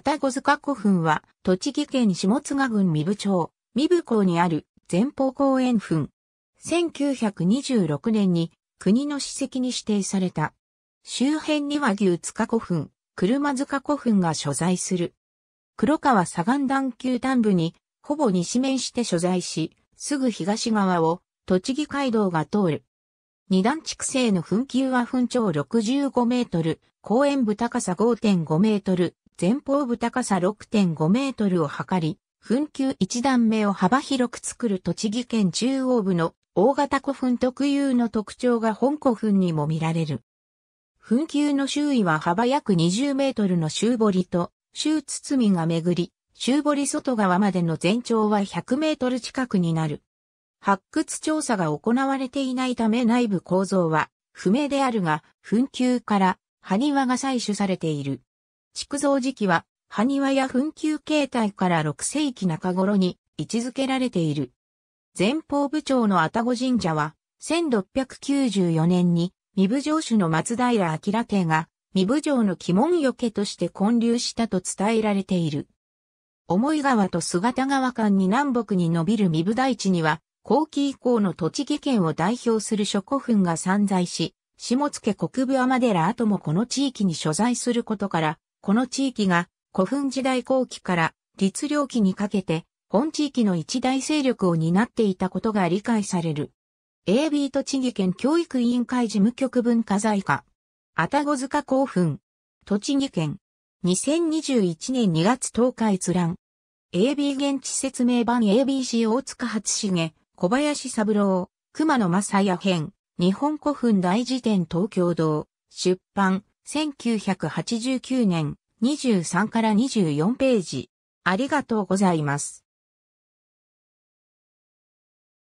たご塚古墳は、栃木県下津賀郡三部町、三部港にある前方公園墳。1926年に国の史跡に指定された。周辺には牛塚古墳、車塚古墳が所在する。黒川左岸段丘端部に、ほぼ西面して所在し、すぐ東側を栃木街道が通る。二段築成の墳丘は墳長65メートル、公園部高さ5.5メートル、前方部高さ6.5メートルを測り、墳丘一段目を幅広く作る栃木県中央部の大型古墳特有の特徴が本古墳にも見られる。墳丘の周囲は幅約20メートルの周堀と周包みが巡り、周堀外側までの全長は100メートル近くになる。発掘調査が行われていないため内部構造は不明であるが、墳丘から埴輪が採取されている。築造時期は、埴輪や墳丘形態から6世紀中頃に位置づけられている。前方部長の愛宕神社は、1694年に、三部城主の松平明家が、三部城の鬼門よけとして建立したと伝えられている。重井川と姿川間に南北に伸びる三部大地には、後期以降の栃木県を代表する諸古墳が散在し、下野国部天寺後もこの地域に所在することから、この地域が古墳時代後期から律令期にかけて本地域の一大勢力を担っていたことが理解される。AB 栃木県教育委員会事務局文化財課。愛宕塚古墳。栃木県。2021年2月10日閲覧。AB 現地説明版 ABC 大塚初重、小林三郎、熊野正也編、日本古墳大辞典東京堂、出版、1989年23から24ページ。ありがとうございます。